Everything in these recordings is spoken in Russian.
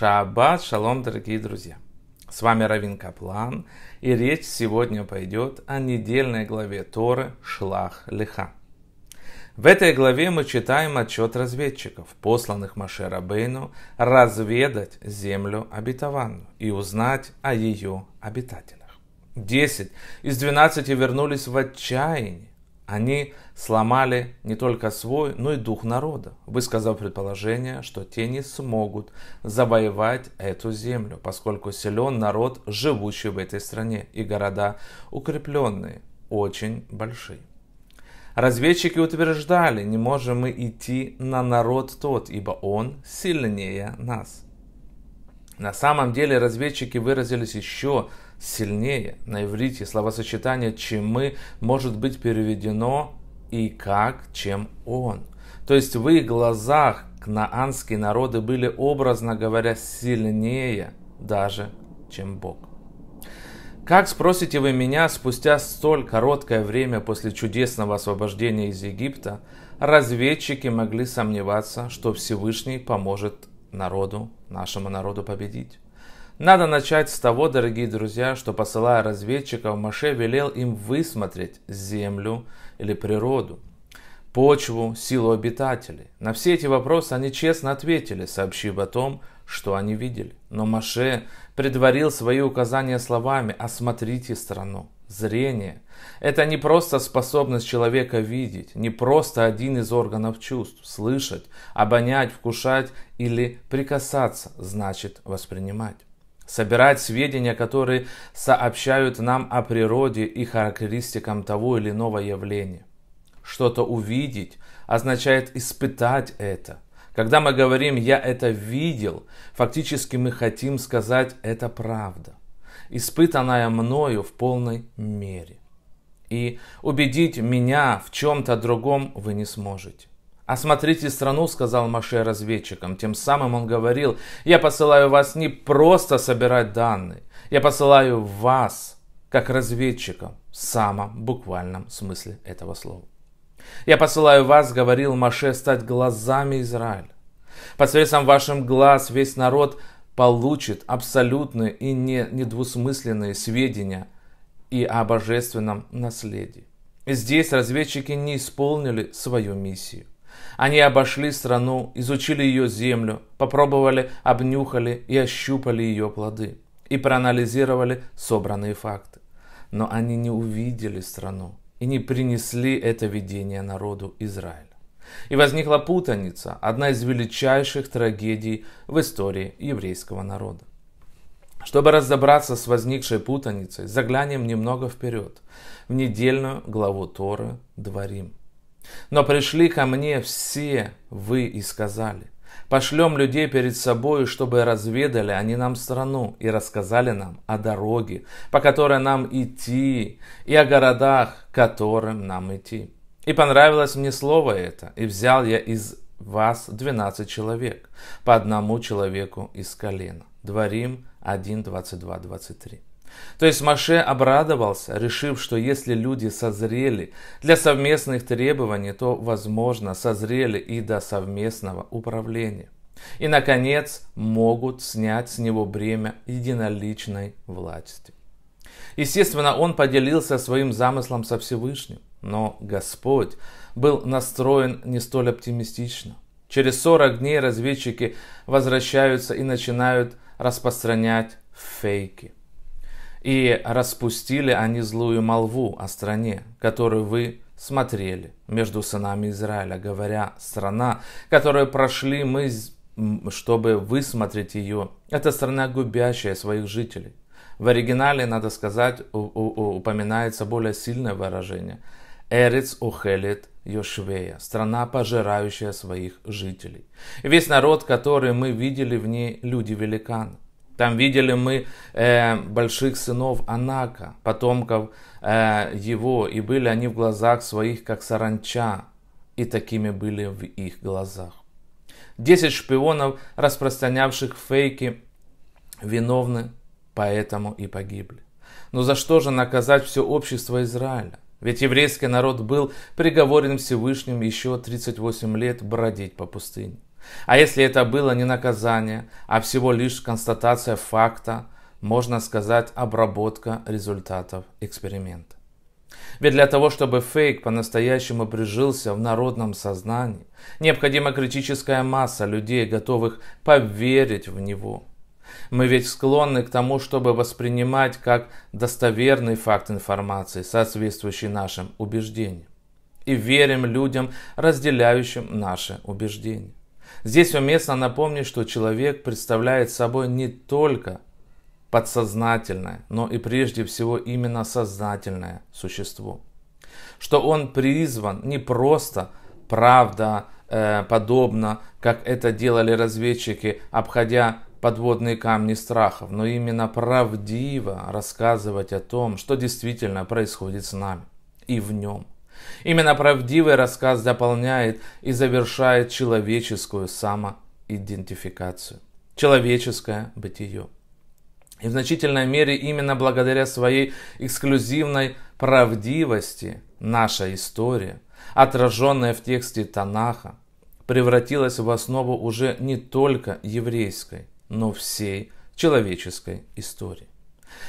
Шаббат, шалом, дорогие друзья! С вами Равин Каплан, и речь сегодня пойдет о недельной главе Торы Шлах Леха. В этой главе мы читаем отчет разведчиков, посланных Маше Рабейну разведать землю обетованную и узнать о ее обитателях. Десять из двенадцати вернулись в отчаянии, они сломали не только свой, но и дух народа, высказав предположение, что те не смогут завоевать эту землю, поскольку силен народ, живущий в этой стране, и города укрепленные, очень большие. Разведчики утверждали, не можем мы идти на народ тот, ибо он сильнее нас. На самом деле разведчики выразились еще сильнее на иврите словосочетание «чем мы» может быть переведено и как «чем он». То есть в их глазах кнаанские народы были, образно говоря, сильнее даже, чем Бог. Как, спросите вы меня, спустя столь короткое время после чудесного освобождения из Египта, разведчики могли сомневаться, что Всевышний поможет народу, нашему народу победить? Надо начать с того, дорогие друзья, что посылая разведчиков, Маше велел им высмотреть землю или природу, почву, силу обитателей. На все эти вопросы они честно ответили, сообщив о том, что они видели. Но Маше предварил свои указания словами «осмотрите страну». Зрение – это не просто способность человека видеть, не просто один из органов чувств. Слышать, обонять, вкушать или прикасаться – значит воспринимать собирать сведения, которые сообщают нам о природе и характеристикам того или иного явления. Что-то увидеть означает испытать это. Когда мы говорим «я это видел», фактически мы хотим сказать «это правда», испытанная мною в полной мере. И убедить меня в чем-то другом вы не сможете. «Осмотрите страну», — сказал Маше разведчикам. Тем самым он говорил, «Я посылаю вас не просто собирать данные, я посылаю вас, как разведчикам, в самом буквальном смысле этого слова». «Я посылаю вас», — говорил Маше, — «стать глазами Израиля. Посредством вашим глаз весь народ получит абсолютные и не, недвусмысленные сведения и о божественном наследии». Здесь разведчики не исполнили свою миссию. Они обошли страну, изучили ее землю, попробовали, обнюхали и ощупали ее плоды и проанализировали собранные факты. Но они не увидели страну и не принесли это видение народу Израиля. И возникла путаница, одна из величайших трагедий в истории еврейского народа. Чтобы разобраться с возникшей путаницей, заглянем немного вперед, в недельную главу Торы «Дворим». Но пришли ко мне все вы и сказали, пошлем людей перед собой, чтобы разведали они нам страну и рассказали нам о дороге, по которой нам идти, и о городах, которым нам идти. И понравилось мне слово это, и взял я из вас двенадцать человек, по одному человеку из колена. Дворим 1, 22, 23. То есть Маше обрадовался, решив, что если люди созрели для совместных требований, то, возможно, созрели и до совместного управления. И, наконец, могут снять с него бремя единоличной власти. Естественно, он поделился своим замыслом со Всевышним, но Господь был настроен не столь оптимистично. Через 40 дней разведчики возвращаются и начинают распространять фейки – и распустили они злую молву о стране, которую вы смотрели между сынами Израиля, говоря, страна, которую прошли мы, чтобы высмотреть ее, это страна, губящая своих жителей. В оригинале, надо сказать, упоминается более сильное выражение. Эрец ухелит Йошвея, страна, пожирающая своих жителей. весь народ, который мы видели в ней, люди великаны. Там видели мы э, больших сынов Анака, потомков э, его, и были они в глазах своих, как саранча, и такими были в их глазах. Десять шпионов, распространявших фейки, виновны, поэтому и погибли. Но за что же наказать все общество Израиля? Ведь еврейский народ был приговорен Всевышним еще 38 лет бродить по пустыне. А если это было не наказание, а всего лишь констатация факта, можно сказать обработка результатов эксперимента. Ведь для того, чтобы фейк по-настоящему прижился в народном сознании, необходима критическая масса людей, готовых поверить в него. Мы ведь склонны к тому, чтобы воспринимать как достоверный факт информации, соответствующий нашим убеждениям. И верим людям, разделяющим наши убеждения. Здесь уместно напомнить, что человек представляет собой не только подсознательное, но и прежде всего именно сознательное существо. Что он призван не просто правда, э, подобно, как это делали разведчики, обходя подводные камни страхов, но именно правдиво рассказывать о том, что действительно происходит с нами и в нем – Именно правдивый рассказ дополняет и завершает человеческую самоидентификацию, человеческое бытие. И в значительной мере именно благодаря своей эксклюзивной правдивости наша история, отраженная в тексте Танаха, превратилась в основу уже не только еврейской, но всей человеческой истории.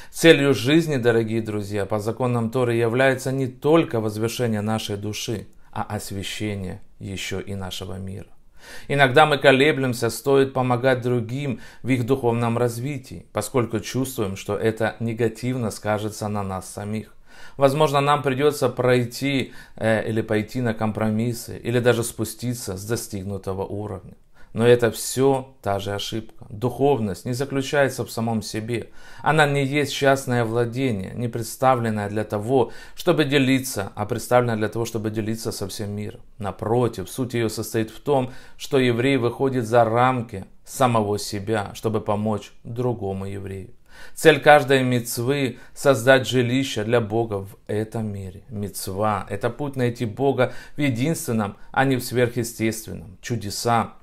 Целью жизни, дорогие друзья, по законам Торы является не только возвышение нашей души, а освящение еще и нашего мира. Иногда мы колеблемся, стоит помогать другим в их духовном развитии, поскольку чувствуем, что это негативно скажется на нас самих. Возможно, нам придется пройти э, или пойти на компромиссы, или даже спуститься с достигнутого уровня. Но это все та же ошибка. Духовность не заключается в самом себе. Она не есть частное владение, не представленное для того, чтобы делиться, а представленное для того, чтобы делиться со всем миром. Напротив, суть ее состоит в том, что еврей выходит за рамки самого себя, чтобы помочь другому еврею. Цель каждой мецвы – создать жилище для Бога в этом мире. Мецва – это путь найти Бога в единственном, а не в сверхъестественном. Чудеса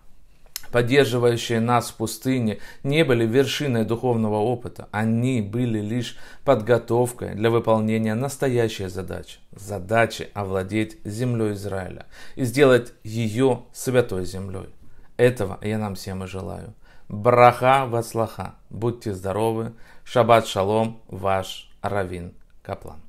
поддерживающие нас в пустыне, не были вершиной духовного опыта. Они были лишь подготовкой для выполнения настоящей задачи. Задачи овладеть землей Израиля и сделать ее святой землей. Этого я нам всем и желаю. Браха вацлаха. Будьте здоровы. Шаббат шалом. Ваш Равин Каплан.